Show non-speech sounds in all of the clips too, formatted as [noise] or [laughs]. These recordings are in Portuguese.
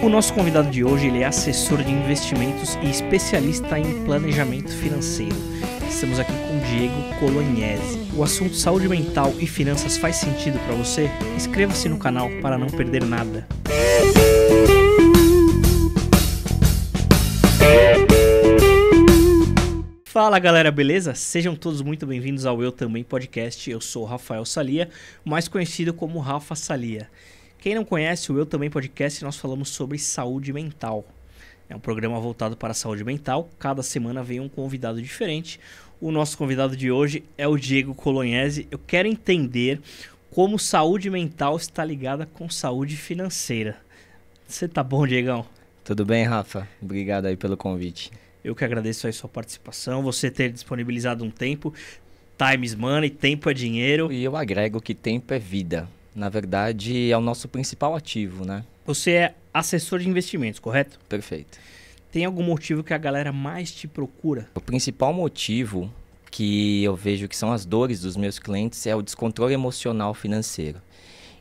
O nosso convidado de hoje ele é assessor de investimentos e especialista em planejamento financeiro. Estamos aqui com Diego Colognese. O assunto saúde mental e finanças faz sentido para você? Inscreva-se no canal para não perder nada. Fala galera, beleza? Sejam todos muito bem-vindos ao Eu Também Podcast. Eu sou o Rafael Salia, mais conhecido como Rafa Salia. Quem não conhece o Eu Também Podcast, nós falamos sobre saúde mental. É um programa voltado para a saúde mental. Cada semana vem um convidado diferente. O nosso convidado de hoje é o Diego Colognese. Eu quero entender como saúde mental está ligada com saúde financeira. Você tá bom, Diegão? Tudo bem, Rafa? Obrigado aí pelo convite. Eu que agradeço aí sua participação, você ter disponibilizado um tempo. Time is money, tempo é dinheiro. E eu agrego que tempo é vida na verdade, é o nosso principal ativo, né? Você é assessor de investimentos, correto? Perfeito. Tem algum motivo que a galera mais te procura? O principal motivo que eu vejo que são as dores dos meus clientes é o descontrole emocional financeiro.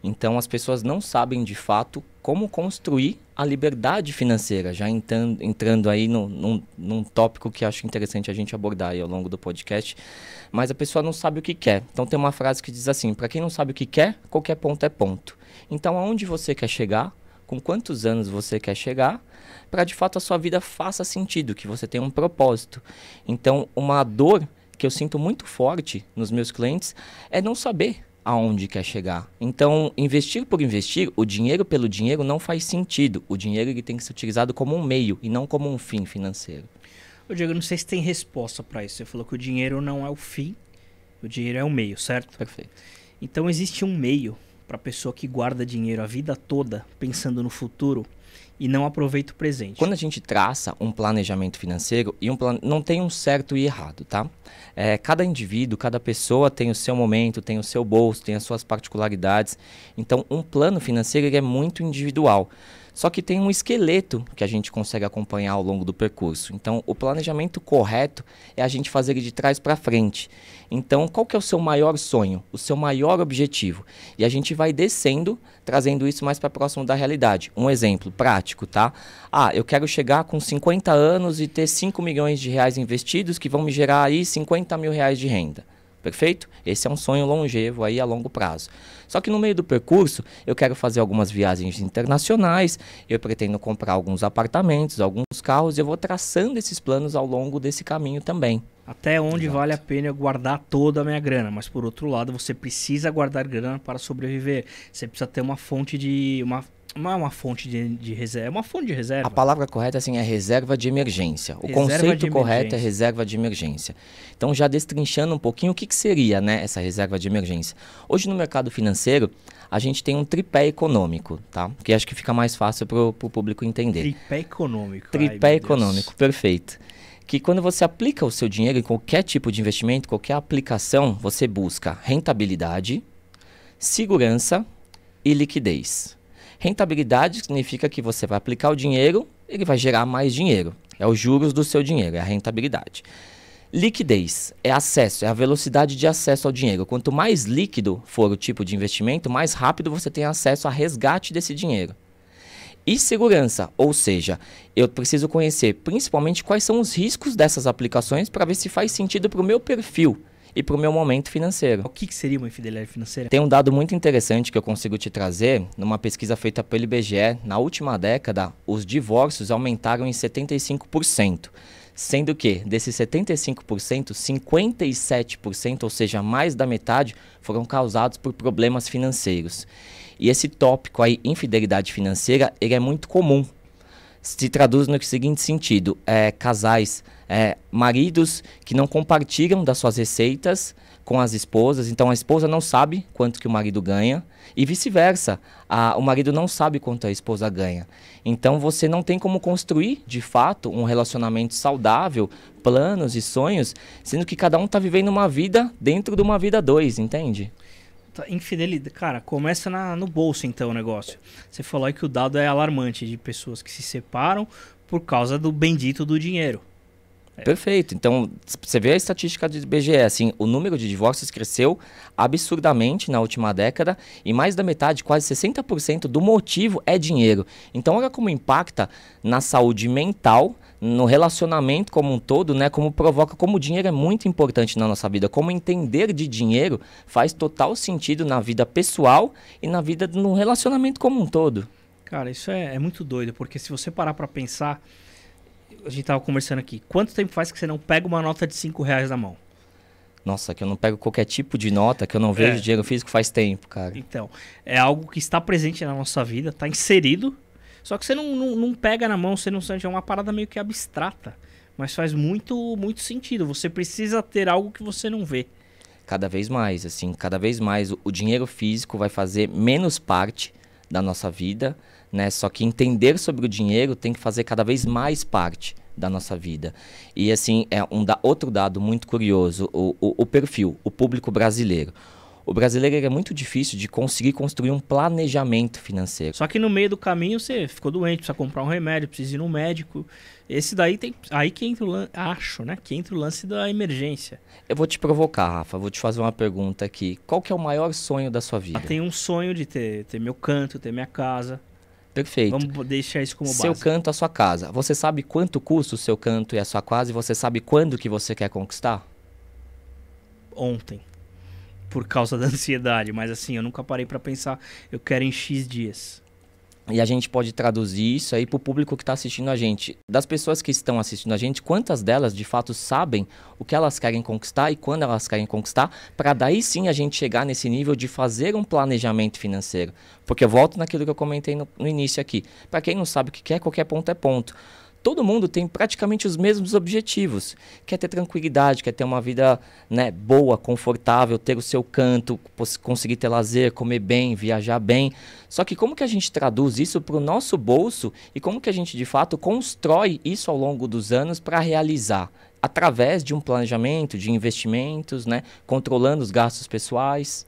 Então, as pessoas não sabem de fato como construir a liberdade financeira, já entrando, entrando aí no, num, num tópico que acho interessante a gente abordar aí ao longo do podcast, mas a pessoa não sabe o que quer. Então tem uma frase que diz assim: para quem não sabe o que quer, qualquer ponto é ponto. Então aonde você quer chegar, com quantos anos você quer chegar, para de fato a sua vida faça sentido, que você tenha um propósito. Então uma dor que eu sinto muito forte nos meus clientes é não saber aonde quer chegar. Então, investir por investir, o dinheiro pelo dinheiro não faz sentido. O dinheiro ele tem que ser utilizado como um meio e não como um fim financeiro. Ô Diego, não sei se tem resposta para isso. Você falou que o dinheiro não é o fim, o dinheiro é o meio, certo? Perfeito. Então, existe um meio para a pessoa que guarda dinheiro a vida toda, pensando no futuro, e não aproveita o presente. Quando a gente traça um planejamento financeiro, e um plan... não tem um certo e errado, tá? É, cada indivíduo, cada pessoa tem o seu momento, tem o seu bolso, tem as suas particularidades. Então, um plano financeiro é muito individual. Só que tem um esqueleto que a gente consegue acompanhar ao longo do percurso. Então, o planejamento correto é a gente fazer de trás para frente. Então, qual que é o seu maior sonho, o seu maior objetivo? E a gente vai descendo, trazendo isso mais para próximo da realidade. Um exemplo prático, tá? Ah, eu quero chegar com 50 anos e ter 5 milhões de reais investidos que vão me gerar aí 50 mil reais de renda. Perfeito? Esse é um sonho longevo aí a longo prazo. Só que no meio do percurso, eu quero fazer algumas viagens internacionais, eu pretendo comprar alguns apartamentos, alguns carros, e eu vou traçando esses planos ao longo desse caminho também. Até onde Exato. vale a pena eu guardar toda a minha grana, mas por outro lado, você precisa guardar grana para sobreviver. Você precisa ter uma fonte de uma não é uma fonte de, de, reserva, é uma fonte de reserva. A palavra correta assim, é reserva de emergência. O reserva conceito correto é reserva de emergência. Então, já destrinchando um pouquinho o que, que seria né, essa reserva de emergência. Hoje, no mercado financeiro, a gente tem um tripé econômico, tá? Que acho que fica mais fácil para o público entender. Tripé econômico. Tripé Ai, econômico, perfeito. Que quando você aplica o seu dinheiro em qualquer tipo de investimento, qualquer aplicação, você busca rentabilidade, segurança e liquidez. Rentabilidade significa que você vai aplicar o dinheiro, ele vai gerar mais dinheiro. É os juros do seu dinheiro, é a rentabilidade. Liquidez é acesso, é a velocidade de acesso ao dinheiro. Quanto mais líquido for o tipo de investimento, mais rápido você tem acesso a resgate desse dinheiro. E segurança, ou seja, eu preciso conhecer principalmente quais são os riscos dessas aplicações para ver se faz sentido para o meu perfil e para o meu momento financeiro. O que, que seria uma infidelidade financeira? Tem um dado muito interessante que eu consigo te trazer. Numa pesquisa feita pelo IBGE, na última década, os divórcios aumentaram em 75%. Sendo que, desses 75%, 57%, ou seja, mais da metade, foram causados por problemas financeiros. E esse tópico aí, infidelidade financeira, ele é muito comum. Se traduz no seguinte sentido: é, casais é, maridos que não compartilham das suas receitas com as esposas, então a esposa não sabe quanto que o marido ganha e vice-versa, o marido não sabe quanto a esposa ganha. Então você não tem como construir, de fato, um relacionamento saudável, planos e sonhos, sendo que cada um está vivendo uma vida dentro de uma vida dois, entende? Tá, infidelidade. Cara, começa na, no bolso então o negócio. Você falou aí que o dado é alarmante de pessoas que se separam por causa do bendito do dinheiro. É. Perfeito. Então, você vê a estatística do IBGE, assim, o número de divórcios cresceu absurdamente na última década e mais da metade, quase 60% do motivo é dinheiro. Então, olha como impacta na saúde mental, no relacionamento como um todo, né? Como provoca, como o dinheiro é muito importante na nossa vida, como entender de dinheiro faz total sentido na vida pessoal e na vida no relacionamento como um todo. Cara, isso é, é muito doido, porque se você parar para pensar, a gente tava conversando aqui. Quanto tempo faz que você não pega uma nota de 5 reais na mão? Nossa, que eu não pego qualquer tipo de nota, que eu não vejo é. dinheiro físico faz tempo, cara. Então, é algo que está presente na nossa vida, está inserido, só que você não, não, não, pega na mão, você não sente, é uma parada meio que abstrata, mas faz muito, muito sentido. Você precisa ter algo que você não vê. Cada vez mais, assim, cada vez mais o, o dinheiro físico vai fazer menos parte da nossa vida, né? Só que entender sobre o dinheiro tem que fazer cada vez mais parte da nossa vida. E assim, é um da, outro dado muito curioso, o, o, o perfil, o público brasileiro. O brasileiro é muito difícil de conseguir construir um planejamento financeiro. Só que no meio do caminho você ficou doente, precisa comprar um remédio, precisa ir no médico. Esse daí tem. Aí que entra o lance. Acho, né? Que entra o lance da emergência. Eu vou te provocar, Rafa. Vou te fazer uma pergunta aqui. Qual que é o maior sonho da sua vida? Eu ah, tenho um sonho de ter, ter meu canto, ter minha casa, Perfeito. Vamos deixar isso como base. Seu canto, a sua casa. Você sabe quanto custa o seu canto e a sua casa e você sabe quando que você quer conquistar? Ontem. Por causa da [laughs] ansiedade, mas assim, eu nunca parei para pensar, eu quero em X dias. E a gente pode traduzir isso aí para o público que está assistindo a gente. Das pessoas que estão assistindo a gente, quantas delas de fato sabem o que elas querem conquistar e quando elas querem conquistar, para daí sim a gente chegar nesse nível de fazer um planejamento financeiro. Porque eu volto naquilo que eu comentei no, no início aqui. Para quem não sabe o que quer, é, qualquer ponto é ponto todo mundo tem praticamente os mesmos objetivos. Quer ter tranquilidade, quer ter uma vida né, boa, confortável, ter o seu canto, conseguir ter lazer, comer bem, viajar bem. Só que como que a gente traduz isso para o nosso bolso e como que a gente de fato constrói isso ao longo dos anos para realizar? Através de um planejamento, de investimentos, né, controlando os gastos pessoais.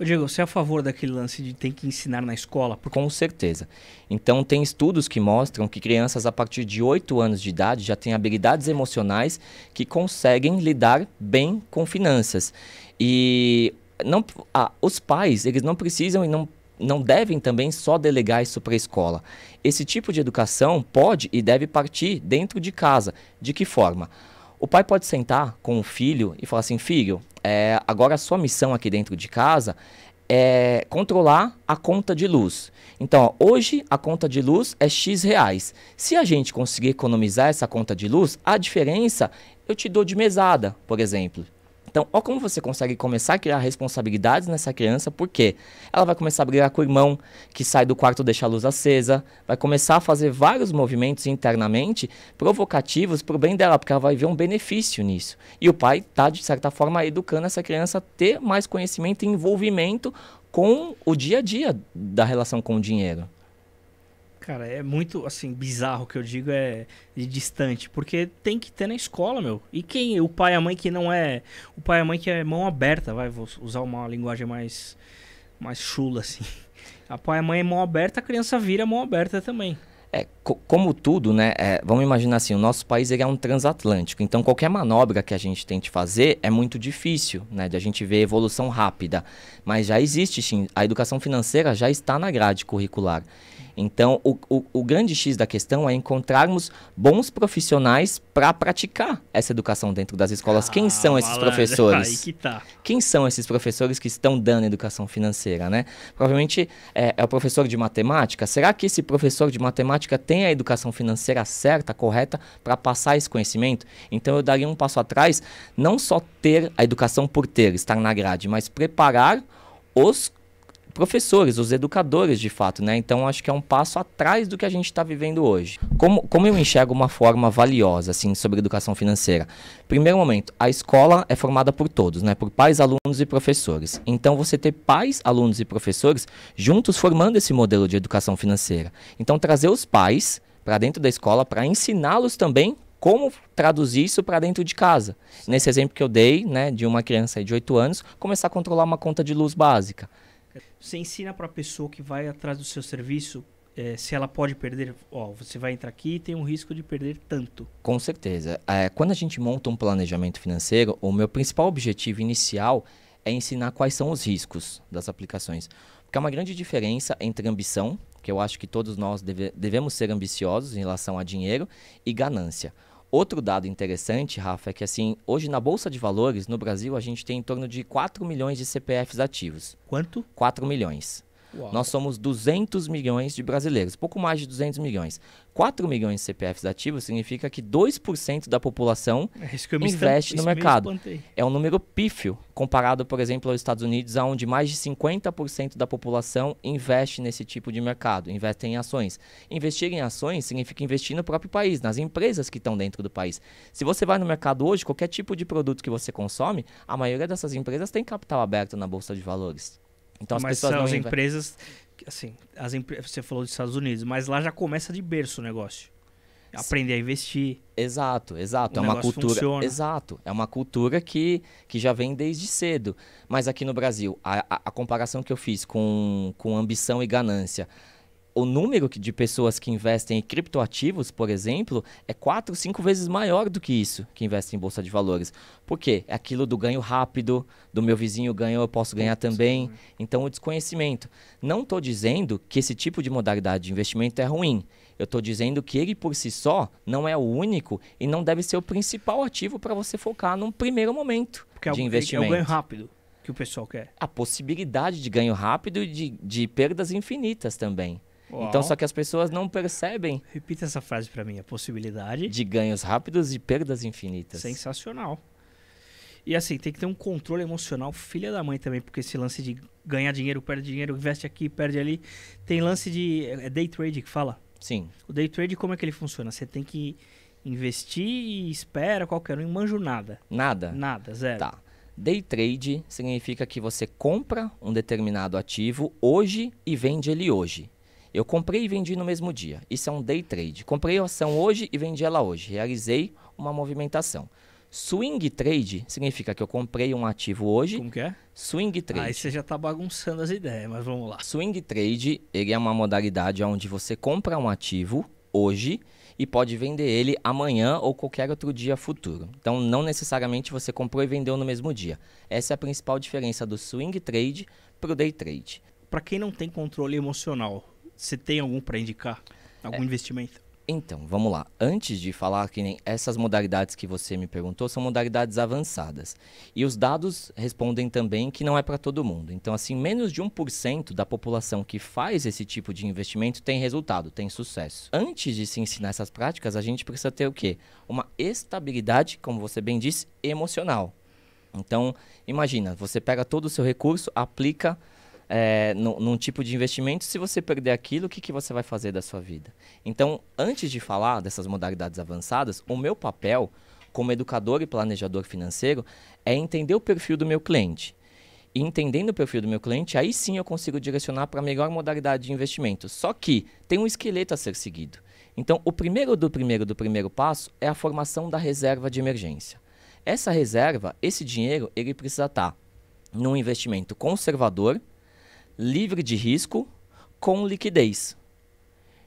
Ô Diego, você é a favor daquele lance de tem que ensinar na escola? Porque... Com certeza. Então, tem estudos que mostram que crianças a partir de 8 anos de idade já têm habilidades emocionais que conseguem lidar bem com finanças. E não, ah, os pais, eles não precisam e não não devem também só delegar isso para a escola. Esse tipo de educação pode e deve partir dentro de casa. De que forma? O pai pode sentar com o filho e falar assim: filho, é, agora a sua missão aqui dentro de casa é controlar a conta de luz. Então, ó, hoje a conta de luz é X reais. Se a gente conseguir economizar essa conta de luz, a diferença eu te dou de mesada, por exemplo. Então, olha como você consegue começar a criar responsabilidades nessa criança, porque ela vai começar a brigar com o irmão, que sai do quarto deixa a luz acesa, vai começar a fazer vários movimentos internamente provocativos para o bem dela, porque ela vai ver um benefício nisso. E o pai está, de certa forma, educando essa criança a ter mais conhecimento e envolvimento com o dia a dia da relação com o dinheiro. Cara, é muito, assim, bizarro o que eu digo é distante, porque tem que ter na escola, meu. E quem, o pai e a mãe que não é, o pai e a mãe que é mão aberta, vai, vou usar uma linguagem mais, mais chula, assim. A pai e a mãe é mão aberta, a criança vira mão aberta também. É, como tudo, né? É, vamos imaginar assim, o nosso país ele é um transatlântico. Então qualquer manobra que a gente tente fazer é muito difícil, né? De a gente ver evolução rápida. Mas já existe, sim. A educação financeira já está na grade curricular. Então o, o, o grande X da questão é encontrarmos bons profissionais para praticar essa educação dentro das escolas. Ah, Quem são esses [laughs] professores? Que tá. Quem são esses professores que estão dando educação financeira, né? Provavelmente é, é o professor de matemática. Será que esse professor de matemática tem tem a educação financeira certa, correta, para passar esse conhecimento? Então eu daria um passo atrás, não só ter a educação por ter, estar na grade, mas preparar os professores, os educadores de fato, né? Então acho que é um passo atrás do que a gente está vivendo hoje. Como, como eu enxergo uma forma valiosa, assim, sobre educação financeira? Primeiro momento, a escola é formada por todos, né? Por pais, alunos e professores. Então você ter pais, alunos e professores juntos formando esse modelo de educação financeira. Então trazer os pais para dentro da escola para ensiná-los também como traduzir isso para dentro de casa. Nesse exemplo que eu dei, né, de uma criança de 8 anos, começar a controlar uma conta de luz básica. Você ensina para a pessoa que vai atrás do seu serviço é, se ela pode perder, ó, você vai entrar aqui e tem um risco de perder tanto. Com certeza. É, quando a gente monta um planejamento financeiro, o meu principal objetivo inicial é ensinar quais são os riscos das aplicações. Porque há uma grande diferença entre ambição, que eu acho que todos nós deve, devemos ser ambiciosos em relação a dinheiro, e ganância. Outro dado interessante, Rafa, é que assim, hoje na Bolsa de Valores, no Brasil, a gente tem em torno de 4 milhões de CPFs ativos. Quanto? 4 milhões. Uau. Nós somos 200 milhões de brasileiros, pouco mais de 200 milhões. 4 milhões de CPFs ativos significa que 2% da população é investe no mercado. Me é um número pífio, comparado, por exemplo, aos Estados Unidos, onde mais de 50% da população investe nesse tipo de mercado, investe em ações. Investir em ações significa investir no próprio país, nas empresas que estão dentro do país. Se você vai no mercado hoje, qualquer tipo de produto que você consome, a maioria dessas empresas tem capital aberto na Bolsa de Valores. Então as mas pessoas são não as empresas, assim, as empre... você falou dos Estados Unidos, mas lá já começa de berço o negócio. Aprender Sim. a investir. Exato, exato. O é uma cultura. Funciona. Exato. É uma cultura que, que já vem desde cedo. Mas aqui no Brasil, a, a, a comparação que eu fiz com, com ambição e ganância o número de pessoas que investem em criptoativos, por exemplo, é quatro, cinco vezes maior do que isso que investem em bolsa de valores. Por quê? É aquilo do ganho rápido, do meu vizinho ganhou, eu posso ganhar também. Então, o desconhecimento. Não estou dizendo que esse tipo de modalidade de investimento é ruim. Eu estou dizendo que ele por si só não é o único e não deve ser o principal ativo para você focar num primeiro momento Porque é de é, é o, investimento. É o ganho rápido que o pessoal quer. A possibilidade de ganho rápido e de, de perdas infinitas também. Uau. Então, só que as pessoas não percebem. Repita essa frase para mim: a possibilidade de ganhos rápidos e perdas infinitas. Sensacional. E assim, tem que ter um controle emocional, filha da mãe também, porque esse lance de ganhar dinheiro, perde dinheiro, investe aqui, perde ali. Tem lance de. É, é day trade que fala? Sim. O day trade, como é que ele funciona? Você tem que investir e espera qualquer um, manjo nada. Nada? Nada, zero. Tá. Day trade significa que você compra um determinado ativo hoje e vende ele hoje. Eu comprei e vendi no mesmo dia. Isso é um day trade. Comprei a ação hoje e vendi ela hoje. Realizei uma movimentação. Swing trade significa que eu comprei um ativo hoje. Como que é? Swing trade. Aí você já está bagunçando as ideias, mas vamos lá. Swing trade, ele é uma modalidade onde você compra um ativo hoje e pode vender ele amanhã ou qualquer outro dia futuro. Então, não necessariamente você comprou e vendeu no mesmo dia. Essa é a principal diferença do swing trade para o day trade. Para quem não tem controle emocional, você tem algum para indicar? Algum é. investimento? Então, vamos lá. Antes de falar que nem essas modalidades que você me perguntou são modalidades avançadas. E os dados respondem também que não é para todo mundo. Então, assim, menos de 1% da população que faz esse tipo de investimento tem resultado, tem sucesso. Antes de se ensinar essas práticas, a gente precisa ter o quê? Uma estabilidade, como você bem disse, emocional. Então, imagina, você pega todo o seu recurso, aplica é, no, num tipo de investimento, se você perder aquilo, o que, que você vai fazer da sua vida? Então, antes de falar dessas modalidades avançadas, o meu papel como educador e planejador financeiro é entender o perfil do meu cliente. E entendendo o perfil do meu cliente, aí sim eu consigo direcionar para a melhor modalidade de investimento. Só que tem um esqueleto a ser seguido. Então, o primeiro do primeiro do primeiro passo é a formação da reserva de emergência. Essa reserva, esse dinheiro, ele precisa estar tá num investimento conservador, livre de risco com liquidez.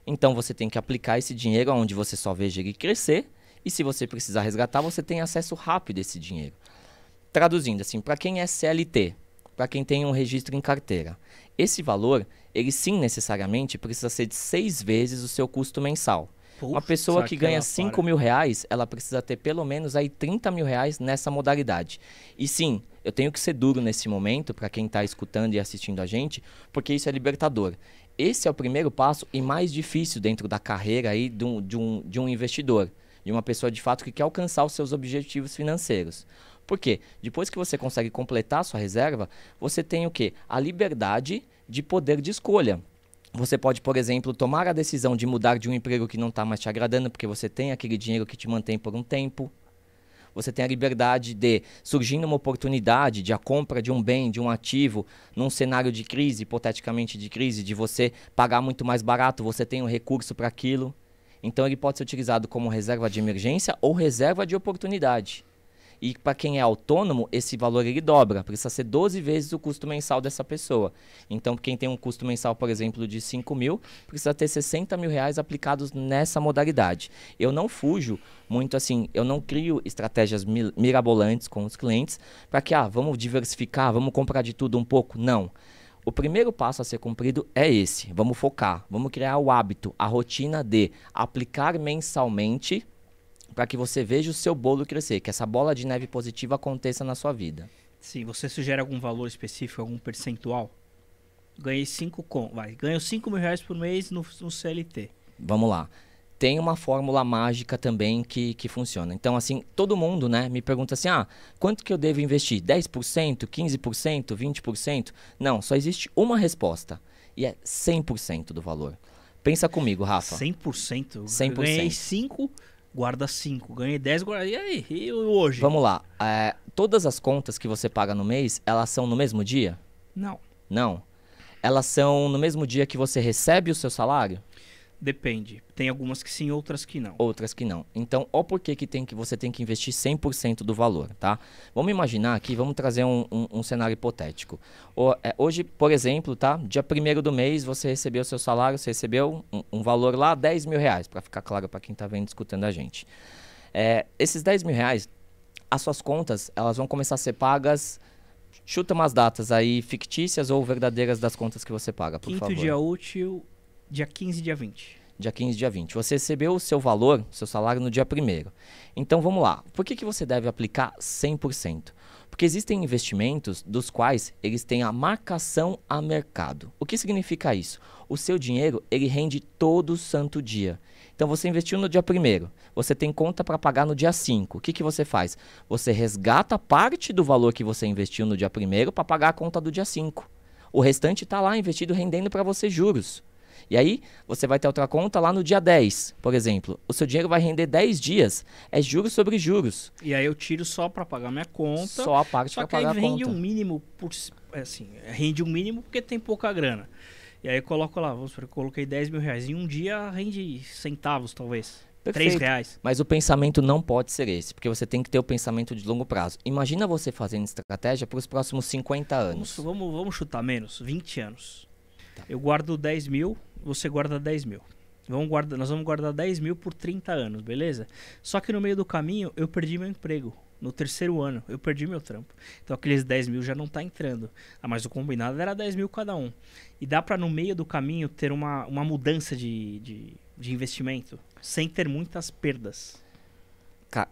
Então você tem que aplicar esse dinheiro onde você só veja ele crescer e se você precisar resgatar, você tem acesso rápido a esse dinheiro. Traduzindo assim, para quem é CLT, para quem tem um registro em carteira, esse valor, ele sim necessariamente precisa ser de seis vezes o seu custo mensal. Puxa, Uma pessoa que é ganha 5 mil reais, ela precisa ter pelo menos aí 30 mil reais nessa modalidade. E sim, eu tenho que ser duro nesse momento para quem está escutando e assistindo a gente, porque isso é libertador. Esse é o primeiro passo e mais difícil dentro da carreira aí de um, de um, de um investidor, de uma pessoa de fato que quer alcançar os seus objetivos financeiros. Por quê? Depois que você consegue completar a sua reserva, você tem o quê? A liberdade de poder de escolha. Você pode, por exemplo, tomar a decisão de mudar de um emprego que não está mais te agradando, porque você tem aquele dinheiro que te mantém por um tempo você tem a liberdade de, surgindo uma oportunidade de a compra de um bem, de um ativo, num cenário de crise, hipoteticamente de crise, de você pagar muito mais barato, você tem o um recurso para aquilo. Então ele pode ser utilizado como reserva de emergência ou reserva de oportunidade. E para quem é autônomo, esse valor ele dobra, precisa ser 12 vezes o custo mensal dessa pessoa. Então, quem tem um custo mensal, por exemplo, de 5 mil, precisa ter 60 mil reais aplicados nessa modalidade. Eu não fujo muito assim, eu não crio estratégias mirabolantes com os clientes para que, ah, vamos diversificar, vamos comprar de tudo um pouco. Não. O primeiro passo a ser cumprido é esse. Vamos focar, vamos criar o hábito, a rotina de aplicar mensalmente para que você veja o seu bolo crescer, que essa bola de neve positiva aconteça na sua vida. Sim, você sugere algum valor específico, algum percentual? Ganhei 5 com, vai, ganho 5 mil reais por mês no, no CLT. Vamos lá tem uma fórmula mágica também que, que funciona. Então, assim, todo mundo né, me pergunta assim: ah, quanto que eu devo investir? 10%, 15%, 20%? Não, só existe uma resposta. E é 100% do valor. Pensa comigo, Rafa. 100%? 100%. ganhei 5, guarda 5, ganhei 10, guarda... e aí? E hoje? Vamos lá. É, todas as contas que você paga no mês, elas são no mesmo dia? Não. Não? Elas são no mesmo dia que você recebe o seu salário? Depende. Tem algumas que sim, outras que não. Outras que não. Então, ó por que, tem que você tem que investir 100% do valor, tá? Vamos imaginar aqui, vamos trazer um, um, um cenário hipotético. O, é, hoje, por exemplo, tá? Dia 1 do mês, você recebeu seu salário, você recebeu um, um valor lá, 10 mil reais, para ficar claro para quem está vendo escutando a gente. É, esses 10 mil reais, as suas contas, elas vão começar a ser pagas... Chuta umas datas aí fictícias ou verdadeiras das contas que você paga, por Quinto favor. Quinto dia útil Dia 15 dia 20. Dia 15 dia 20. Você recebeu o seu valor, seu salário, no dia 1 Então vamos lá. Por que, que você deve aplicar 100%? Porque existem investimentos dos quais eles têm a marcação a mercado. O que significa isso? O seu dinheiro, ele rende todo santo dia. Então você investiu no dia 1 você tem conta para pagar no dia 5. O que, que você faz? Você resgata parte do valor que você investiu no dia 1 para pagar a conta do dia 5. O restante está lá investido rendendo para você juros. E aí, você vai ter outra conta lá no dia 10, por exemplo. O seu dinheiro vai render 10 dias. É juros sobre juros. E aí eu tiro só para pagar minha conta. Só a parte para pagar a conta. Só que rende um mínimo, por, é assim, rende um mínimo porque tem pouca grana. E aí eu coloco lá, vamos supor, coloquei 10 mil reais. Em um dia rende centavos, talvez. Perfeito. 3 reais. Mas o pensamento não pode ser esse, porque você tem que ter o pensamento de longo prazo. Imagina você fazendo estratégia para os próximos 50 anos. Vamos, vamos, vamos chutar menos, 20 anos. Tá. Eu guardo 10 mil, você guarda 10 mil. Vamos guardar, nós vamos guardar 10 mil por 30 anos, beleza? Só que no meio do caminho eu perdi meu emprego. No terceiro ano eu perdi meu trampo. Então aqueles 10 mil já não tá entrando. Ah, mas o combinado era 10 mil cada um. E dá para no meio do caminho ter uma, uma mudança de, de, de investimento sem ter muitas perdas.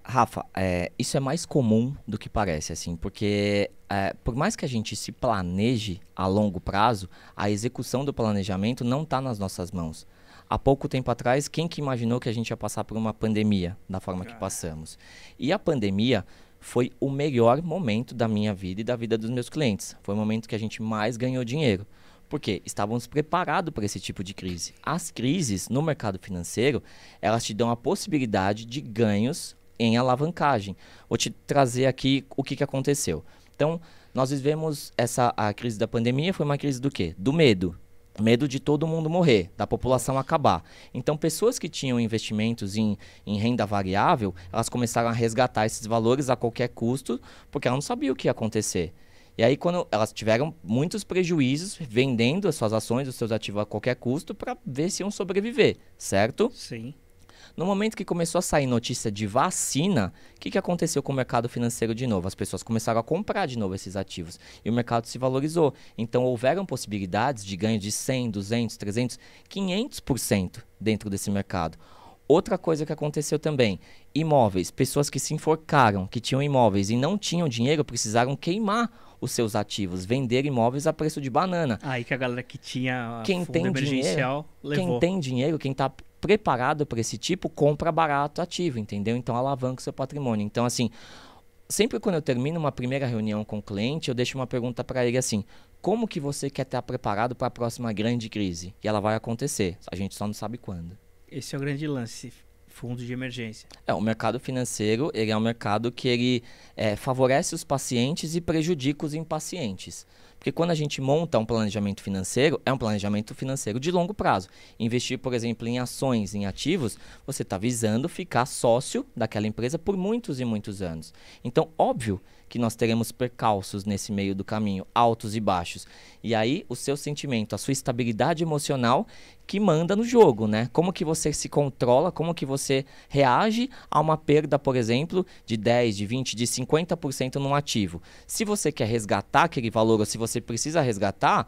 Rafa, é, isso é mais comum do que parece, assim, porque é, por mais que a gente se planeje a longo prazo, a execução do planejamento não está nas nossas mãos. Há pouco tempo atrás, quem que imaginou que a gente ia passar por uma pandemia da forma que passamos? E a pandemia foi o melhor momento da minha vida e da vida dos meus clientes. Foi o momento que a gente mais ganhou dinheiro. Porque estávamos preparados para esse tipo de crise. As crises no mercado financeiro, elas te dão a possibilidade de ganhos em alavancagem. Vou te trazer aqui o que, que aconteceu. Então, nós vivemos essa a crise da pandemia foi uma crise do quê? Do medo. Medo de todo mundo morrer, da população acabar. Então, pessoas que tinham investimentos em, em renda variável, elas começaram a resgatar esses valores a qualquer custo, porque elas não sabiam o que ia acontecer. E aí, quando elas tiveram muitos prejuízos vendendo as suas ações, os seus ativos a qualquer custo, para ver se iam sobreviver, certo? Sim. No momento que começou a sair notícia de vacina, o que, que aconteceu com o mercado financeiro de novo? As pessoas começaram a comprar de novo esses ativos e o mercado se valorizou. Então houveram possibilidades de ganho de 100, 200, 300, 500% dentro desse mercado. Outra coisa que aconteceu também, imóveis, pessoas que se enforcaram, que tinham imóveis e não tinham dinheiro, precisaram queimar os seus ativos, vender imóveis a preço de banana. Aí que a galera que tinha quem tem dinheiro, levou. quem tem dinheiro, quem está preparado para esse tipo, compra barato ativo, entendeu? Então alavanca o seu patrimônio. Então, assim, sempre quando eu termino uma primeira reunião com o cliente, eu deixo uma pergunta para ele assim: como que você quer estar preparado para a próxima grande crise? E ela vai acontecer, a gente só não sabe quando. Esse é o grande lance fundo de emergência. É, o mercado financeiro ele é um mercado que ele é, favorece os pacientes e prejudica os impacientes. Porque quando a gente monta um planejamento financeiro, é um planejamento financeiro de longo prazo. Investir, por exemplo, em ações, em ativos, você está visando ficar sócio daquela empresa por muitos e muitos anos. Então, óbvio que nós teremos percalços nesse meio do caminho, altos e baixos. E aí o seu sentimento, a sua estabilidade emocional que manda no jogo, né? Como que você se controla, como que você reage a uma perda, por exemplo, de 10, de 20, de 50% num ativo. Se você quer resgatar aquele valor ou se você precisa resgatar,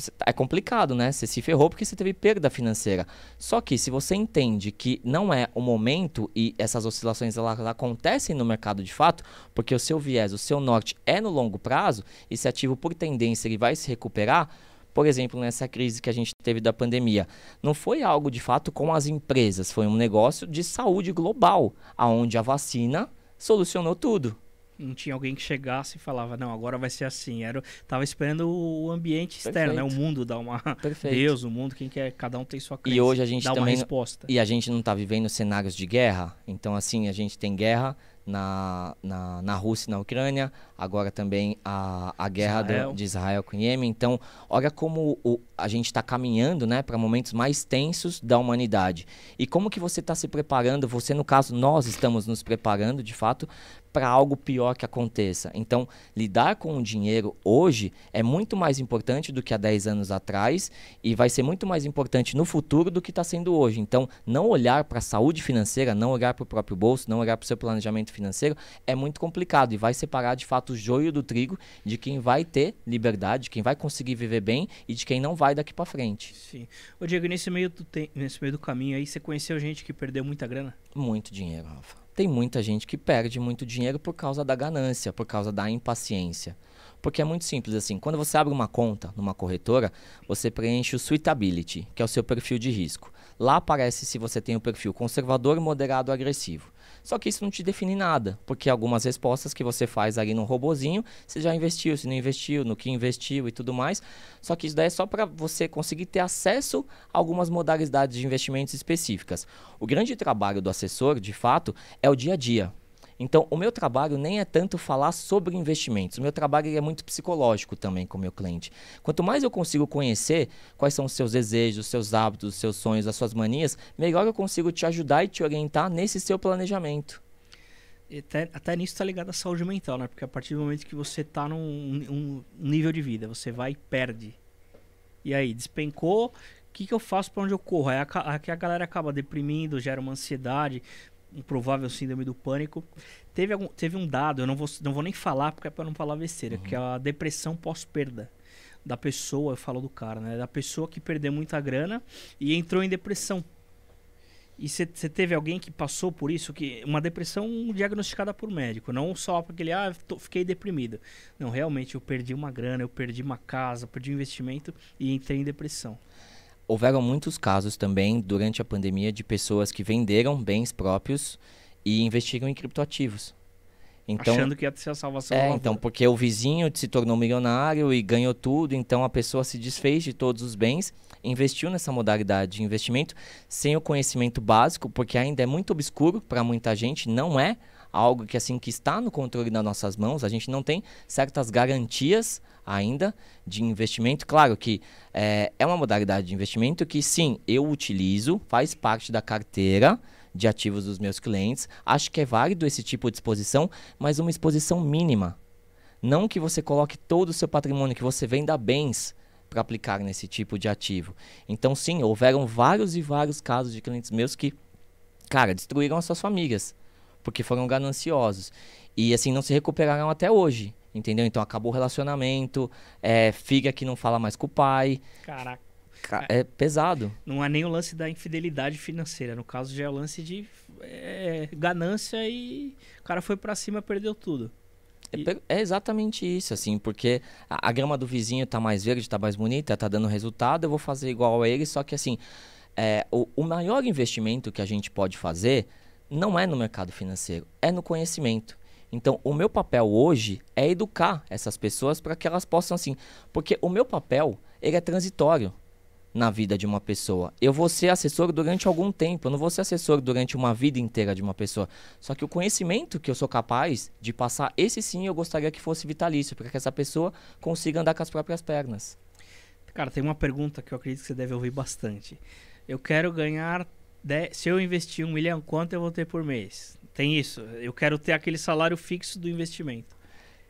você, tá, é complicado, né? Você se ferrou porque você teve perda financeira. Só que se você entende que não é o momento e essas oscilações elas acontecem no mercado de fato, porque o seu viés, o seu norte é no longo prazo, esse ativo por tendência ele vai se recuperar. Por exemplo, nessa crise que a gente teve da pandemia, não foi algo de fato com as empresas, foi um negócio de saúde global, aonde a vacina solucionou tudo. Não tinha alguém que chegasse e falava, não, agora vai ser assim. Era, tava esperando o ambiente externo, Perfeito. né? O mundo dar uma. Perfeito. Deus, o mundo, quem quer, cada um tem sua crença. E hoje a gente dá também, uma resposta. E a gente não está vivendo cenários de guerra. Então, assim, a gente tem guerra na, na, na Rússia e na Ucrânia, agora também a, a guerra Israel. Do, de Israel com o Iêmen. Então, olha como o, a gente está caminhando né, para momentos mais tensos da humanidade. E como que você está se preparando, você no caso, nós estamos nos preparando, de fato, para algo pior que aconteça. Então, lidar com o dinheiro hoje é muito mais importante do que há 10 anos atrás e vai ser muito mais importante no futuro do que está sendo hoje. Então, não olhar para a saúde financeira, não olhar para o próprio bolso, não olhar para o seu planejamento financeiro é muito complicado e vai separar de fato o joio do trigo de quem vai ter liberdade, de quem vai conseguir viver bem e de quem não vai daqui para frente. Sim. Ô Diego, nesse meio, do nesse meio do caminho aí, você conheceu gente que perdeu muita grana? Muito dinheiro, Rafa tem muita gente que perde muito dinheiro por causa da ganância, por causa da impaciência. Porque é muito simples assim, quando você abre uma conta numa corretora, você preenche o suitability, que é o seu perfil de risco. Lá aparece se você tem o perfil conservador, moderado ou agressivo. Só que isso não te define nada, porque algumas respostas que você faz ali no robozinho, você já investiu, se não investiu, no que investiu e tudo mais. Só que isso daí é só para você conseguir ter acesso a algumas modalidades de investimentos específicas. O grande trabalho do assessor, de fato, é o dia a dia. Então, o meu trabalho nem é tanto falar sobre investimentos. O meu trabalho é muito psicológico também com o meu cliente. Quanto mais eu consigo conhecer quais são os seus desejos, os seus hábitos, os seus sonhos, as suas manias, melhor eu consigo te ajudar e te orientar nesse seu planejamento. Até, até nisso está ligado à saúde mental, né? Porque a partir do momento que você está num um nível de vida, você vai e perde. E aí, despencou, o que, que eu faço para onde eu corro? É a, a, a galera acaba deprimindo, gera uma ansiedade, um provável síndrome do pânico. Teve, algum, teve um dado, eu não vou, não vou nem falar porque é para não falar besteira, uhum. que é a depressão pós-perda da pessoa, eu falo do cara, né? Da pessoa que perdeu muita grana e entrou em depressão. E você teve alguém que passou por isso, que uma depressão diagnosticada por médico, não só porque ele, ah, tô, fiquei deprimido. Não, realmente eu perdi uma grana, eu perdi uma casa, perdi um investimento e entrei em depressão houveram muitos casos também durante a pandemia de pessoas que venderam bens próprios e investiram em criptoativos. Então, Achando que ia ser a salvação. É, então, porque o vizinho se tornou milionário e ganhou tudo, então a pessoa se desfez de todos os bens, investiu nessa modalidade de investimento sem o conhecimento básico, porque ainda é muito obscuro para muita gente, não é algo que assim que está no controle das nossas mãos, a gente não tem certas garantias ainda de investimento. Claro que é, é uma modalidade de investimento que sim, eu utilizo, faz parte da carteira, de ativos dos meus clientes. Acho que é válido esse tipo de exposição, mas uma exposição mínima. Não que você coloque todo o seu patrimônio, que você venda bens para aplicar nesse tipo de ativo. Então, sim, houveram vários e vários casos de clientes meus que, cara, destruíram as suas famílias porque foram gananciosos. E assim, não se recuperaram até hoje, entendeu? Então acabou o relacionamento, é, filha que não fala mais com o pai. Caraca. É, é pesado. Não é nem o lance da infidelidade financeira. No caso, já é o lance de é, ganância e o cara foi para cima perdeu tudo. É, é, exatamente isso, assim, porque a, a grama do vizinho tá mais verde, tá mais bonita, tá dando resultado, eu vou fazer igual a ele, só que assim, é, o, o maior investimento que a gente pode fazer não é no mercado financeiro, é no conhecimento. Então, o meu papel hoje é educar essas pessoas para que elas possam assim, porque o meu papel, ele é transitório na vida de uma pessoa. Eu vou ser assessor durante algum tempo, eu não vou ser assessor durante uma vida inteira de uma pessoa. Só que o conhecimento que eu sou capaz de passar, esse sim eu gostaria que fosse vitalício, para que essa pessoa consiga andar com as próprias pernas. Cara, tem uma pergunta que eu acredito que você deve ouvir bastante. Eu quero ganhar de, se eu investir um milhão, quanto eu vou ter por mês? Tem isso. Eu quero ter aquele salário fixo do investimento.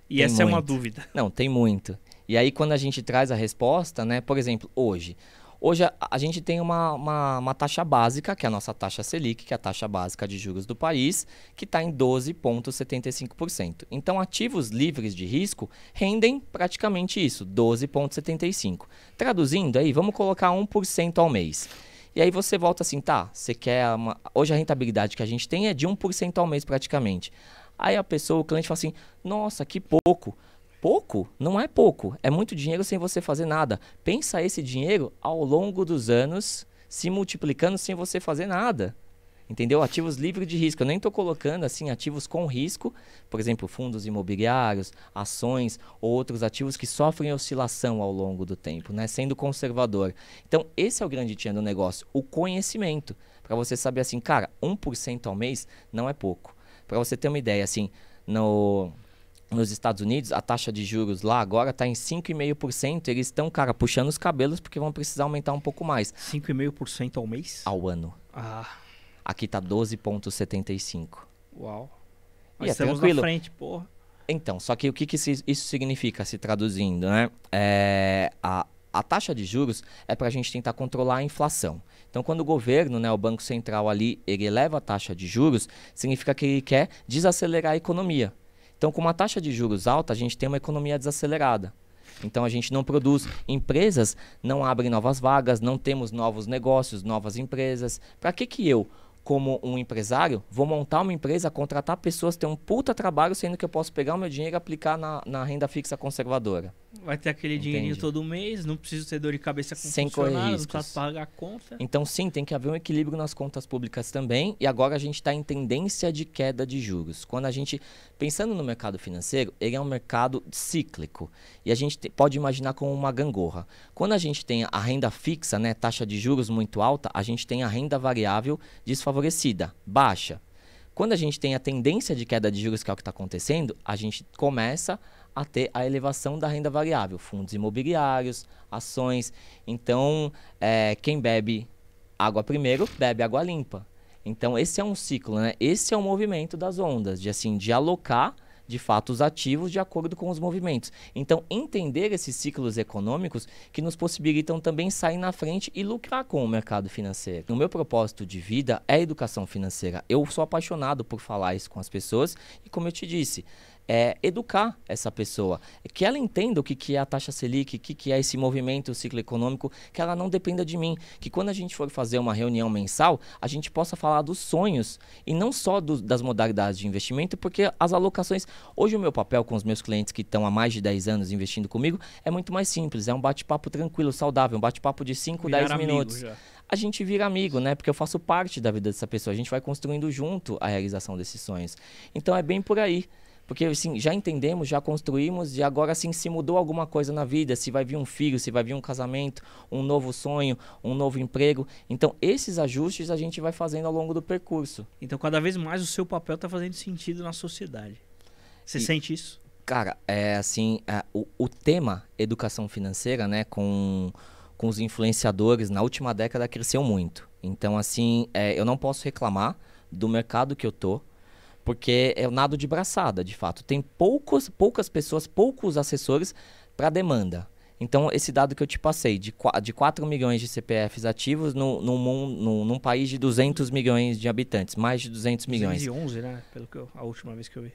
E tem essa muito. é uma dúvida. Não, tem muito. E aí, quando a gente traz a resposta, né? Por exemplo, hoje. Hoje a, a gente tem uma, uma, uma, taxa básica, que é a nossa taxa Selic, que é a taxa básica de juros do país, que está em 12,75%. Então, ativos livres de risco rendem praticamente isso, 12,75%. Traduzindo aí, vamos colocar 1% ao mês. E aí você volta assim, tá, você quer uma... Hoje a rentabilidade que a gente tem é de 1% ao mês praticamente. Aí a pessoa, o cliente fala assim, nossa, que pouco. Pouco? Não é pouco. É muito dinheiro sem você fazer nada. Pensa esse dinheiro ao longo dos anos se multiplicando sem você fazer nada entendeu? Ativos livres de risco. Eu nem estou colocando assim ativos com risco, por exemplo, fundos imobiliários, ações ou outros ativos que sofrem oscilação ao longo do tempo, né? Sendo conservador. Então, esse é o grande tchan do negócio, o conhecimento. Para você saber assim, cara, 1% ao mês não é pouco. Para você ter uma ideia, assim, no nos Estados Unidos, a taxa de juros lá agora está em 5,5%. Eles estão, cara, puxando os cabelos porque vão precisar aumentar um pouco mais. 5,5% ao mês? Ao ano. Ah. Aqui tá 12,75. Uau. Nós é estamos tranquilo. na frente, porra. Então, só que o que, que isso significa, se traduzindo, né? É, a, a taxa de juros é para a gente tentar controlar a inflação. Então, quando o governo, né, o Banco Central ali, ele eleva a taxa de juros, significa que ele quer desacelerar a economia. Então, com uma taxa de juros alta, a gente tem uma economia desacelerada. Então a gente não produz empresas, não abrem novas vagas, não temos novos negócios, novas empresas. Para que que eu como um empresário, vou montar uma empresa, contratar pessoas, ter um puta trabalho, sendo que eu posso pegar o meu dinheiro e aplicar na, na renda fixa conservadora. Vai ter aquele Entendi. dinheirinho todo mês, não precisa ter dor de cabeça com Sem funcionário, não precisa pagar a conta. Então, sim, tem que haver um equilíbrio nas contas públicas também. E agora a gente está em tendência de queda de juros. Quando a gente, pensando no mercado financeiro, ele é um mercado cíclico. E a gente te, pode imaginar como uma gangorra. Quando a gente tem a renda fixa, né, taxa de juros muito alta, a gente tem a renda variável desfavorecida, baixa. Quando a gente tem a tendência de queda de juros, que é o que está acontecendo, a gente começa a até a elevação da renda variável, fundos imobiliários, ações. Então, é, quem bebe água primeiro, bebe água limpa. Então, esse é um ciclo, né? Esse é o um movimento das ondas, de assim, de alocar de fato os ativos de acordo com os movimentos. Então, entender esses ciclos econômicos que nos possibilitam também sair na frente e lucrar com o mercado financeiro. O meu propósito de vida é educação financeira. Eu sou apaixonado por falar isso com as pessoas e, como eu te disse, é, educar essa pessoa, que ela entenda o que, que é a taxa Selic, o que, que é esse movimento, o ciclo econômico, que ela não dependa de mim, que quando a gente for fazer uma reunião mensal, a gente possa falar dos sonhos e não só do, das modalidades de investimento, porque as alocações, hoje o meu papel com os meus clientes que estão há mais de 10 anos investindo comigo é muito mais simples, é um bate-papo tranquilo, saudável, um bate-papo de 5, 10 minutos. Já a gente vira amigo, né? Porque eu faço parte da vida dessa pessoa. A gente vai construindo junto a realização desses sonhos. Então é bem por aí. Porque, assim, já entendemos, já construímos e agora, assim, se mudou alguma coisa na vida, se vai vir um filho, se vai vir um casamento, um novo sonho, um novo emprego. Então, esses ajustes a gente vai fazendo ao longo do percurso. Então, cada vez mais o seu papel está fazendo sentido na sociedade. Você e, sente isso? Cara, é assim, é, o, o tema educação financeira, né, com com os influenciadores na última década cresceu muito. Então, assim, é, eu não posso reclamar do mercado que eu tô. Porque é o nado de braçada, de fato. Tem poucos, poucas pessoas, poucos assessores para demanda. Então, esse dado que eu te passei, de, de 4 milhões de CPFs ativos no, no, no, num país de 200 milhões de habitantes, mais de 200 milhões. 211, né? Pelo que eu, a última vez que eu vi.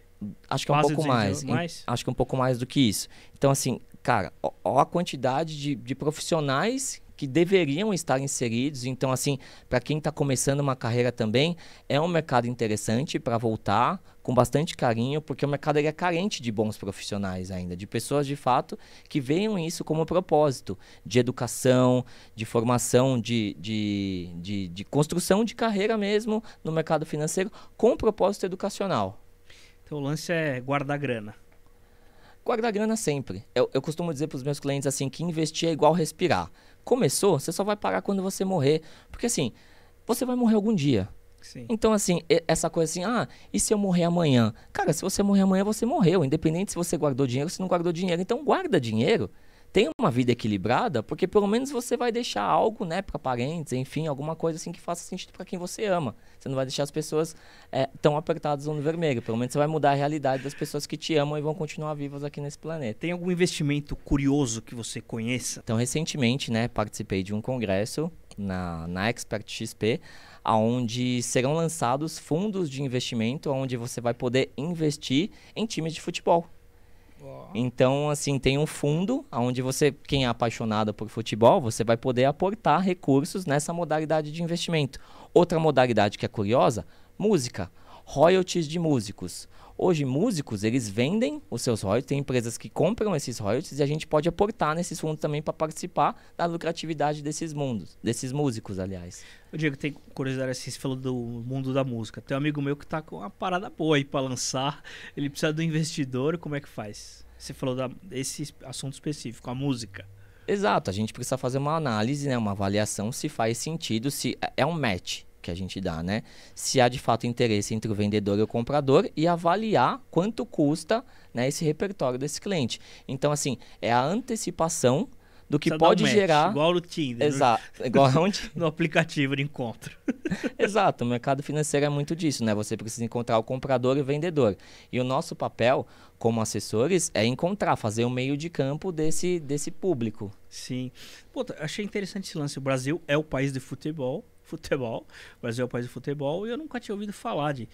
Acho que é um pouco mais. mais. Acho que é um pouco mais do que isso. Então, assim, cara, ó, ó a quantidade de, de profissionais que deveriam estar inseridos. Então, assim, para quem está começando uma carreira também, é um mercado interessante para voltar com bastante carinho, porque o mercado é carente de bons profissionais ainda, de pessoas de fato que vejam isso como propósito de educação, de formação, de, de, de, de construção de carreira mesmo no mercado financeiro com propósito educacional. Então o lance é guardar grana guardar grana sempre. Eu, eu costumo dizer para os meus clientes assim que investir é igual respirar começou, você só vai parar quando você morrer. Porque assim, você vai morrer algum dia. Sim. Então, assim, essa coisa assim, ah, e se eu morrer amanhã? Cara, se você morrer amanhã, você morreu, independente se você guardou dinheiro ou se não guardou dinheiro. Então, guarda dinheiro tenha uma vida equilibrada, porque pelo menos você vai deixar algo, né, para parentes, enfim, alguma coisa assim que faça sentido para quem você ama. Você não vai deixar as pessoas é, tão apertadas no vermelho. Pelo menos você vai mudar a realidade das pessoas que te amam e vão continuar vivas aqui nesse planeta. Tem algum investimento curioso que você conheça? Então, recentemente, né, participei de um congresso na, na Expert XP, aonde serão lançados fundos de investimento, onde você vai poder investir em times de futebol. Então, assim, tem um fundo onde você, quem é apaixonado por futebol, você vai poder aportar recursos nessa modalidade de investimento. Outra modalidade que é curiosa, música royalties de músicos. Hoje, músicos, eles vendem os seus royalties, tem empresas que compram esses royalties e a gente pode aportar nesses fundos também para participar da lucratividade desses mundos, desses músicos, aliás. O Diego, tem curiosidade assim, você falou do mundo da música. Tem um amigo meu que está com uma parada boa aí para lançar, ele precisa do investidor, como é que faz? Você falou desse assunto específico, a música. Exato, a gente precisa fazer uma análise, né, uma avaliação se faz sentido, se é, é um match que a gente dá, né? Se há de fato interesse entre o vendedor e o comprador e avaliar quanto custa né, esse repertório desse cliente. Então, assim, é a antecipação do que pode um match, gerar. Igual no Tinder. Exato. Igual onde? [laughs] no aplicativo de encontro. [laughs] Exato. O mercado financeiro é muito disso, né? Você precisa encontrar o comprador e o vendedor. E o nosso papel como assessores é encontrar, fazer o um meio de campo desse, desse público. Sim. Pô, achei interessante esse lance. O Brasil é o país de futebol futebol. O [laughs] Brasil é o país do futebol e eu nunca tinha ouvido falar de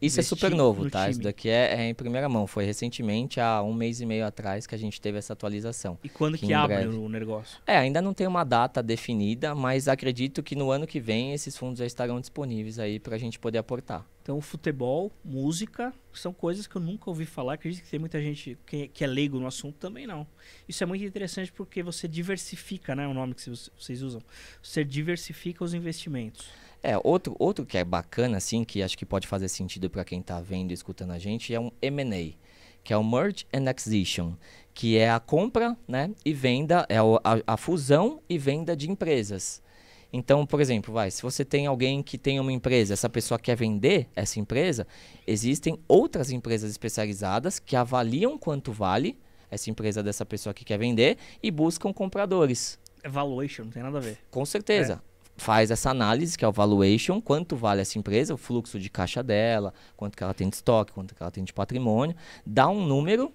isso é super novo, no tá? Time. Isso daqui é, é, em primeira mão. Foi recentemente, há um mês e meio atrás, que a gente teve essa atualização. E quando que, que abre breve... o negócio? É, ainda não tem uma data definida, mas acredito que no ano que vem esses fundos já estarão disponíveis aí para a gente poder aportar. Então, futebol, música, são coisas que eu nunca ouvi falar. Acredito que tem muita gente que, que é leigo no assunto também não. Isso é muito interessante porque você diversifica, né? O é nome que vocês usam. Você diversifica os investimentos. É, outro, outro que é bacana, assim, que acho que pode fazer sentido para quem está vendo e escutando a gente, é um M&A, que é o Merge and Acquisition, que é a compra né, e venda, é a, a fusão e venda de empresas. Então, por exemplo, vai, se você tem alguém que tem uma empresa, essa pessoa quer vender essa empresa, existem outras empresas especializadas que avaliam quanto vale essa empresa dessa pessoa que quer vender e buscam compradores. É valuation, não tem nada a ver. Com certeza. É faz essa análise, que é o valuation, quanto vale essa empresa, o fluxo de caixa dela, quanto que ela tem de estoque, quanto que ela tem de patrimônio, dá um número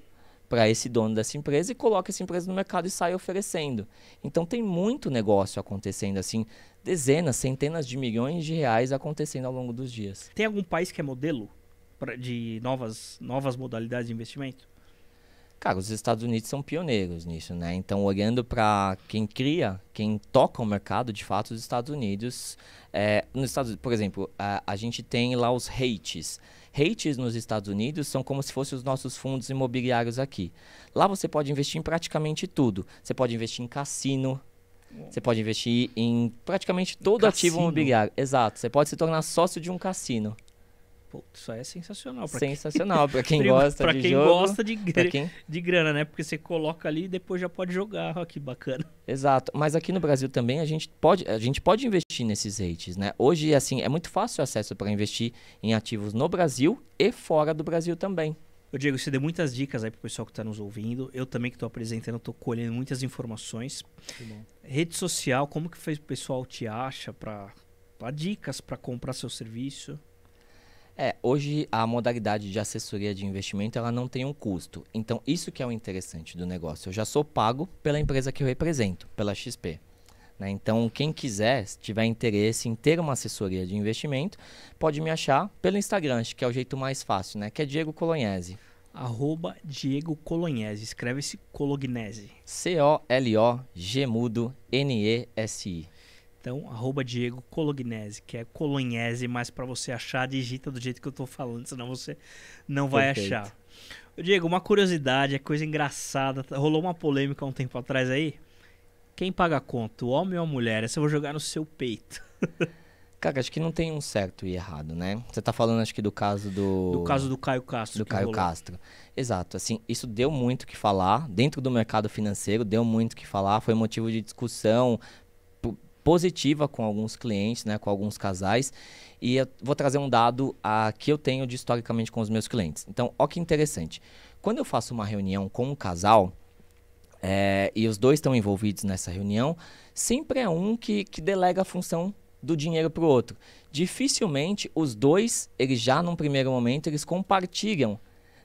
para esse dono dessa empresa e coloca essa empresa no mercado e sai oferecendo. Então tem muito negócio acontecendo assim, dezenas, centenas de milhões de reais acontecendo ao longo dos dias. Tem algum país que é modelo de novas, novas modalidades de investimento? Cara, os Estados Unidos são pioneiros nisso, né? Então, olhando para quem cria, quem toca o mercado, de fato, os Estados Unidos. É, nos Estados por exemplo, a, a gente tem lá os hates. Hates nos Estados Unidos são como se fossem os nossos fundos imobiliários aqui. Lá você pode investir em praticamente tudo. Você pode investir em cassino, você pode investir em praticamente todo cassino. ativo imobiliário. Exato. Você pode se tornar sócio de um cassino. Pô, isso é sensacional. Pra sensacional, [laughs] quem... para quem gosta pra de quem jogo. gosta de, gr... quem... de grana, né? Porque você coloca ali e depois já pode jogar. Olha que bacana. Exato. Mas aqui no Brasil também a gente pode, a gente pode investir nesses rates, né? Hoje, assim, é muito fácil o acesso para investir em ativos no Brasil e fora do Brasil também. Eu, Diego, você deu muitas dicas aí pro pessoal que está nos ouvindo. Eu também que estou apresentando, estou colhendo muitas informações. Rede social, como que fez o pessoal te acha para dicas para comprar seu serviço? É, hoje a modalidade de assessoria de investimento ela não tem um custo. Então, isso que é o interessante do negócio. Eu já sou pago pela empresa que eu represento, pela XP. Né? Então, quem quiser, se tiver interesse em ter uma assessoria de investimento, pode me achar pelo Instagram, acho que é o jeito mais fácil, né? Que é Diego Colognese. Arroba Diego Colognese. Escreve-se Colognese. C-O-L-O-G-Mudo N-E-S-I. Então, arroba Diego Colognese, que é Colognese, mas para você achar, digita do jeito que eu estou falando, senão você não vai Perfeito. achar. Diego, uma curiosidade, é coisa engraçada. Tá, rolou uma polêmica um tempo atrás aí. Quem paga a conta, o homem ou a mulher? Essa eu vou jogar no seu peito. [laughs] Cara, acho que não tem um certo e errado, né? Você tá falando, acho que, do caso do. Do caso do Caio Castro. Do Caio rolou. Castro. Exato. Assim, isso deu muito que falar. Dentro do mercado financeiro, deu muito que falar. Foi motivo de discussão positiva com alguns clientes, né, com alguns casais. E eu vou trazer um dado a, ah, que eu tenho de, historicamente com os meus clientes. Então, ó que interessante. Quando eu faço uma reunião com um casal, é, e os dois estão envolvidos nessa reunião, sempre é um que, que delega a função do dinheiro para o outro. Dificilmente os dois, eles já num primeiro momento, eles compartilham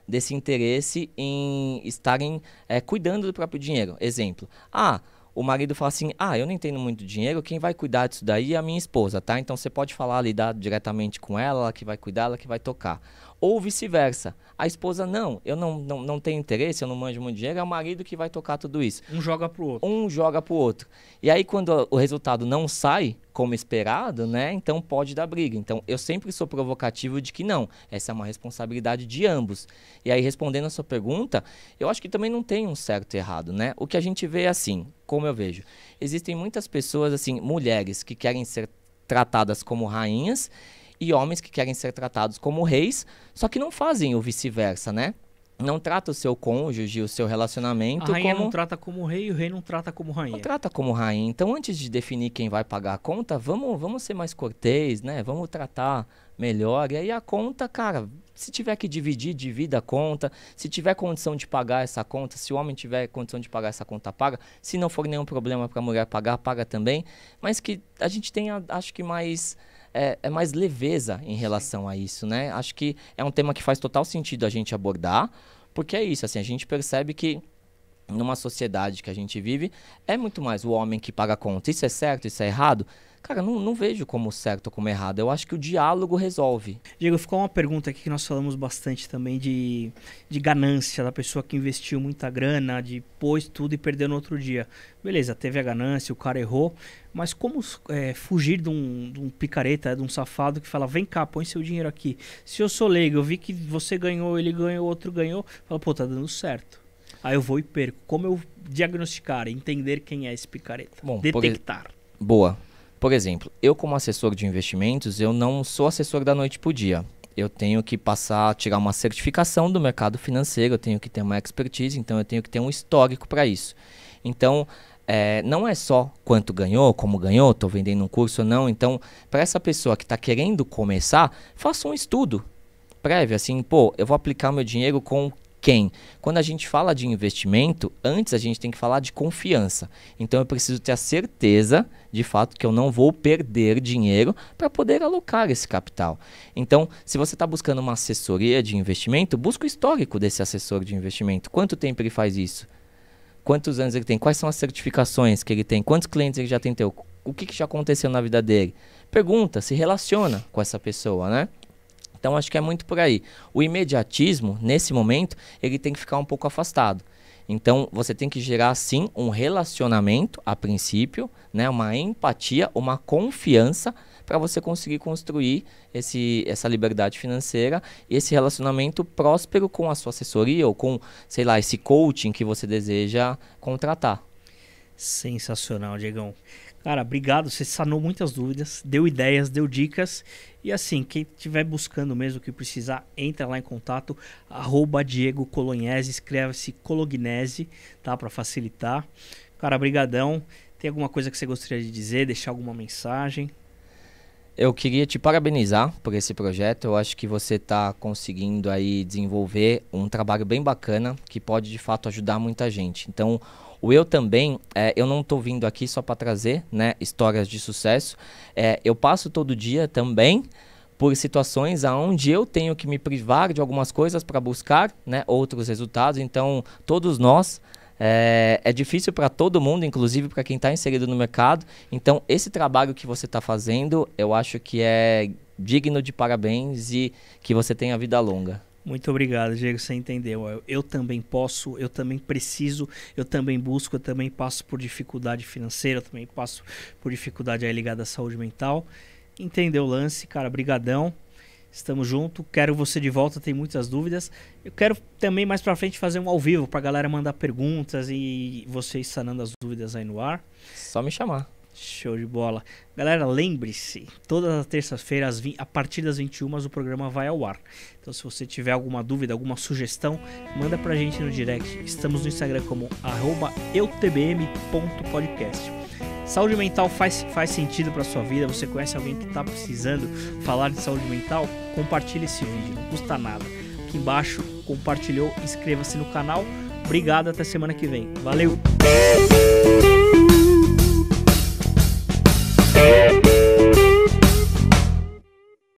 desse interesse em estarem é, cuidando do próprio dinheiro. Exemplo, ah, o marido fala assim: Ah, eu não entendo muito dinheiro, quem vai cuidar disso daí é a minha esposa, tá? Então você pode falar, lidar diretamente com ela, ela que vai cuidar, ela que vai tocar. Ou vice-versa. A esposa, não, eu não, não, não tenho interesse, eu não manjo muito dinheiro, é o marido que vai tocar tudo isso. Um joga pro outro. Um joga pro outro. E aí, quando o resultado não sai como esperado, né? Então pode dar briga. Então eu sempre sou provocativo de que não. Essa é uma responsabilidade de ambos. E aí, respondendo a sua pergunta, eu acho que também não tem um certo e errado, né? O que a gente vê é assim, como eu vejo. Existem muitas pessoas, assim, mulheres que querem ser tratadas como rainhas e homens que querem ser tratados como reis, só que não fazem o vice-versa, né? não trata o seu cônjuge, o seu relacionamento. A rainha como... não trata como rei e o rei não trata como rainha. Não trata como rainha. Então, antes de definir quem vai pagar a conta, vamos, vamos ser mais cortês, né? Vamos tratar melhor. E aí a conta, cara, se tiver que dividir, divida a conta. Se tiver condição de pagar essa conta, se o homem tiver condição de pagar essa conta, paga. Se não for nenhum problema para a mulher pagar, paga também. Mas que a gente tenha, acho que mais é, é, mais leveza em relação a isso, né? Acho que é um tema que faz total sentido a gente abordar, porque é isso, assim, a gente percebe que numa sociedade que a gente vive, é muito mais o homem que paga a conta. Isso é certo, isso é errado? Cara, não, não vejo como certo ou como errado. Eu acho que o diálogo resolve. Diego, ficou uma pergunta aqui que nós falamos bastante também de, de ganância da pessoa que investiu muita grana, de pôs tudo e perdeu no outro dia. Beleza, teve a ganância, o cara errou, mas como é, fugir de um, de um, picareta, de um safado que fala, vem cá, põe seu dinheiro aqui. Se eu sou leigo, eu vi que você ganhou, ele ganhou, outro ganhou, fala, pô, tá dando certo. Aí eu vou e perco. Como eu diagnosticar, entender quem é esse picareta? Bom, Detectar. Boa. Por exemplo, eu como assessor de investimentos, eu não sou assessor da noite para o dia. Eu tenho que passar, tirar uma certificação do mercado financeiro, eu tenho que ter uma expertise, então eu tenho que ter um histórico para isso. Então, é, não é só quanto ganhou, como ganhou, estou vendendo um curso ou não. Então, para essa pessoa que está querendo começar, faça um estudo prévio, assim, pô, eu vou aplicar meu dinheiro com quem? Quando a gente fala de investimento, antes a gente tem que falar de confiança. Então eu preciso ter a certeza, de fato, que eu não vou perder dinheiro para poder alocar esse capital. Então, se você está buscando uma assessoria de investimento, busca o histórico desse assessor de investimento. Quanto tempo ele faz isso? Quantos anos ele tem? Quais são as certificações que ele tem? Quantos clientes ele já atendeu? O que, que já aconteceu na vida dele? Pergunta, se relaciona com essa pessoa, né? Então acho que é muito por aí. O imediatismo, nesse momento, ele tem que ficar um pouco afastado. Então você tem que gerar sim um relacionamento a princípio, né, uma empatia, uma confiança para você conseguir construir esse, essa liberdade financeira, esse relacionamento próspero com a sua assessoria ou com, sei lá, esse coaching que você deseja contratar. Sensacional, Diegão. Cara, obrigado. Você sanou muitas dúvidas, deu ideias, deu dicas. E assim, quem estiver buscando mesmo o que precisar, entra lá em contato. Arroba Diego Colognese, escreve-se Colognese, tá? Para facilitar. Cara, brigadão. Tem alguma coisa que você gostaria de dizer? Deixar alguma mensagem? Eu queria te parabenizar por esse projeto. Eu acho que você está conseguindo aí desenvolver um trabalho bem bacana que pode de fato ajudar muita gente. Então, o eu também, é, eu não estou vindo aqui só para trazer né, histórias de sucesso. É, eu passo todo dia também por situações aonde eu tenho que me privar de algumas coisas para buscar né, outros resultados. Então, todos nós é, é, difícil para todo mundo, inclusive para quem está inserido no mercado. Então, esse trabalho que você está fazendo, eu acho que é digno de parabéns e que você tenha vida longa. Muito obrigado, Diego. Você entendeu. Eu, eu, também posso, eu também preciso, eu também busco, eu também passo por dificuldade financeira, eu também passo por dificuldade aí ligada à saúde mental. Entendeu o lance, cara? Brigadão. Estamos junto. Quero você de volta, tem muitas dúvidas. Eu quero também mais para frente fazer um ao vivo a galera mandar perguntas e vocês sanando as dúvidas aí no ar. Só me chamar. Show de bola. Galera, lembre-se, todas as terças-feiras, a partir das 21, o programa vai ao ar. Então, se você tiver alguma dúvida, alguma sugestão, manda pra gente no direct. Estamos no Instagram como eutbm.podcast. Saúde mental faz, faz sentido para sua vida? Você conhece alguém que está precisando falar de saúde mental? Compartilhe esse vídeo, não custa nada. Aqui embaixo, compartilhou, inscreva-se no canal. Obrigado, até semana que vem. Valeu! Música